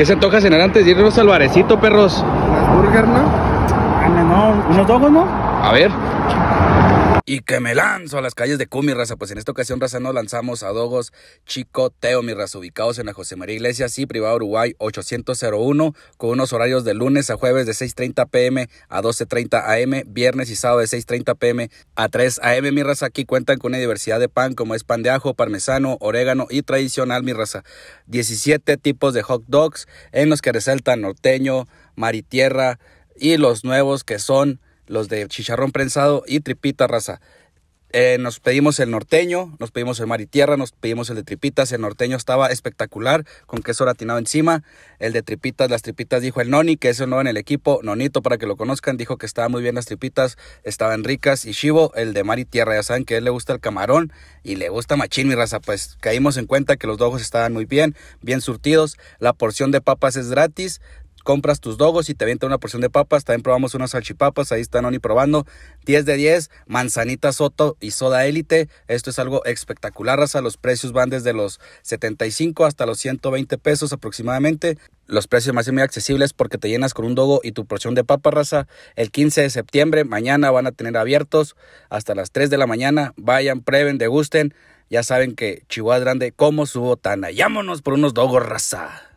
¿Qué se antoja cenar antes de irnos al barecito, perros? Las burger, ah, ¿no? No, unos dogos, ¿no? A ver y que me lanzo a las calles de Q, mi raza. Pues en esta ocasión, raza, nos lanzamos a Dogos Chico Teo, mi raza, ubicados en la José María Iglesias y Privado Uruguay 801, con unos horarios de lunes a jueves de 6.30 pm a 12.30 am, viernes y sábado de 6.30 pm a 3 am, mi raza. Aquí cuentan con una diversidad de pan como es pan de ajo, parmesano, orégano y tradicional, mi raza. 17 tipos de hot dogs en los que resaltan norteño, maritierra y los nuevos que son los de chicharrón prensado y tripita raza. Eh, nos pedimos el norteño, nos pedimos el mar y tierra, nos pedimos el de tripitas. El norteño estaba espectacular, con queso ratinado encima. El de tripitas, las tripitas dijo el Noni, que es el nuevo en el equipo. Nonito, para que lo conozcan, dijo que estaban muy bien las tripitas, estaban ricas. Y Shivo, el de mar y tierra, ya saben que a él le gusta el camarón y le gusta machín, mi raza. Pues caímos en cuenta que los dos estaban muy bien, bien surtidos. La porción de papas es gratis compras tus dogos y te avienta una porción de papas. También probamos unas salchipapas, ahí están Oni probando. 10 de 10, manzanita soto y soda élite. Esto es algo espectacular, raza. Los precios van desde los 75 hasta los 120 pesos aproximadamente. Los precios más y muy accesibles porque te llenas con un dogo y tu porción de papa raza. El 15 de septiembre, mañana van a tener abiertos hasta las 3 de la mañana. Vayan, prueben, degusten. Ya saben que Chihuahua Grande como su botana. Llámonos por unos dogos raza.